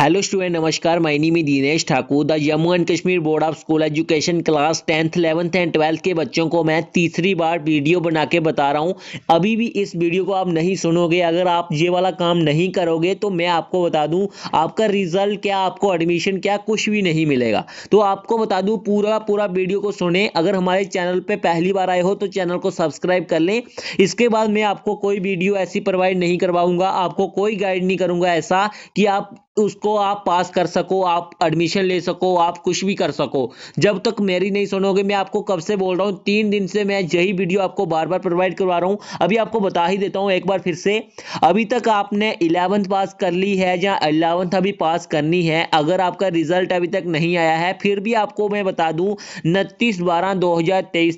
hello student नमस्कार my name Dinesh Thakur the Jammu and Kashmir board of school education class tenth eleventh and twelfth के बच्चों को मैं तीसरी बार वीडियो बना के बता रहा हूँ अभी भी इस वीडियो को आप नहीं सुनोगे अगर आप ये वाला काम नहीं करोगे तो मैं आपको बता दूँ आपका रिजल्ट क्या आपको एडमिशन क्या कुछ भी नहीं मिलेगा तो आपको बता दूँ पूरा पूरा वीडियो को सुने अगर हमारे चैनल पर पहली बार आए हो तो चैनल को सब्सक्राइब कर लें इसके बाद मैं आपको कोई वीडियो ऐसी प्रोवाइड नहीं करवाऊँगा आपको कोई गाइड नहीं करूँगा ऐसा कि आप उसको आप पास कर सको आप एडमिशन ले सको आप कुछ भी कर सको जब तक मेरी नहीं सुनोगे मैं आपको कब से बोल रहा हूँ तीन दिन से मैं यही वीडियो आपको बार बार प्रोवाइड करवा रहा हूँ अभी आपको बता ही देता हूँ एक बार फिर से अभी तक आपने इलेवंथ पास कर ली है या अलेवंथ अभी पास करनी है अगर आपका रिजल्ट अभी तक नहीं आया है फिर भी आपको मैं बता दूँ उनतीस बारह दो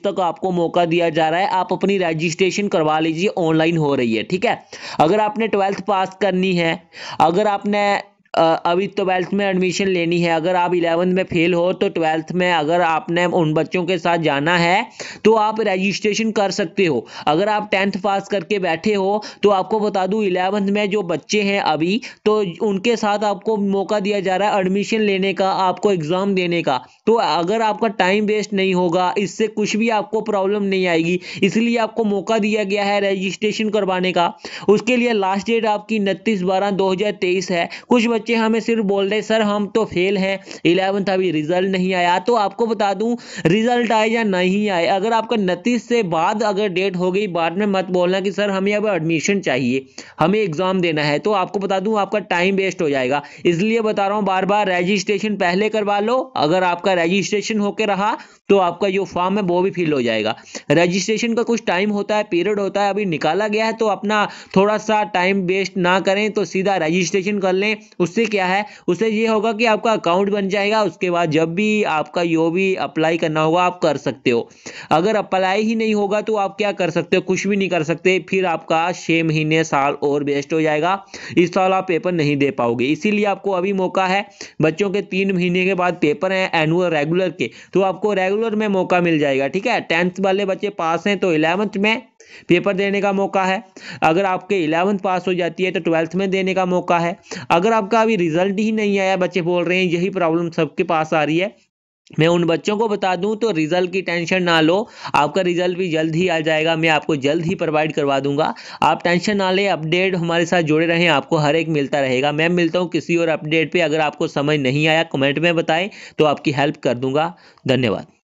तक आपको मौका दिया जा रहा है आप अपनी रजिस्ट्रेशन करवा लीजिए ऑनलाइन हो रही है ठीक है अगर आपने ट्वेल्थ पास करनी है अगर आपने अभी ट्वेल्थ में एडमिशन लेनी है अगर आप इलेवंथ में फेल हो तो ट्वेल्थ में अगर आपने उन बच्चों के साथ जाना है तो आप रजिस्ट्रेशन कर सकते हो अगर आप टेंथ पास करके बैठे हो तो आपको बता दूँ इलेवंथ में जो बच्चे हैं अभी तो उनके साथ आपको मौका दिया जा रहा है एडमिशन लेने का आपको एग्ज़ाम देने का तो अगर आपका टाइम वेस्ट नहीं होगा इससे कुछ भी आपको प्रॉब्लम नहीं आएगी इसलिए आपको मौका दिया गया है रजिस्ट्रेशन करवाने का उसके लिए लास्ट डेट आपकी उनतीस बारह दो है कुछ बच्चे बच्चे हमें सिर्फ बोल रहे सर हम तो फेल हैं इलेवंथ अभी रिजल्ट नहीं आया तो आपको बता दूं रिजल्ट आए या नहीं आए अगर आपका नतीस से बाद अगर डेट हो गई बाद में मत बोलना कि सर हमें अब एडमिशन चाहिए हमें एग्ज़ाम देना है तो आपको बता दूं आपका टाइम वेस्ट हो जाएगा इसलिए बता रहा हूँ बार बार रजिस्ट्रेशन पहले करवा लो अगर आपका रजिस्ट्रेशन होकर रहा तो आपका जो फॉर्म है वो भी फिल हो जाएगा रजिस्ट्रेशन का कुछ टाइम होता है पीरियड होता है अभी निकाला गया है तो अपना थोड़ा सा टाइम वेस्ट ना करें तो सीधा रजिस्ट्रेशन कर लें उस उससे क्या है उससे ये होगा कि आपका अकाउंट बन जाएगा उसके बाद जब भी आपका यो भी अप्लाई करना होगा आप कर सकते हो अगर अप्लाई ही नहीं होगा तो आप क्या कर सकते हो कुछ भी नहीं कर सकते फिर आपका छः महीने साल और वेस्ट हो जाएगा इस साल आप पेपर नहीं दे पाओगे इसीलिए आपको अभी मौका है बच्चों के तीन महीने के बाद पेपर हैं एनुअल रेगुलर के तो आपको रेगुलर में मौका मिल जाएगा ठीक है टेंथ वाले बच्चे पास हैं तो इलेवंथ में पेपर देने का मौका है अगर आपके इलेवंथ पास हो जाती है तो ट्वेल्थ में देने का मौका है अगर आपका अभी रिजल्ट ही नहीं आया बच्चे बोल रहे हैं यही प्रॉब्लम सबके पास आ रही है मैं उन बच्चों को बता दूं तो रिजल्ट की टेंशन ना लो आपका रिजल्ट भी जल्द ही आ जाएगा मैं आपको जल्द ही प्रोवाइड करवा दूंगा आप टेंशन ना लें अपडेट हमारे साथ जुड़े रहें आपको हर एक मिलता रहेगा मैं मिलता हूं किसी और अपडेट पे अगर आपको समझ नहीं आया कमेंट में बताएं तो आपकी हेल्प कर दूंगा धन्यवाद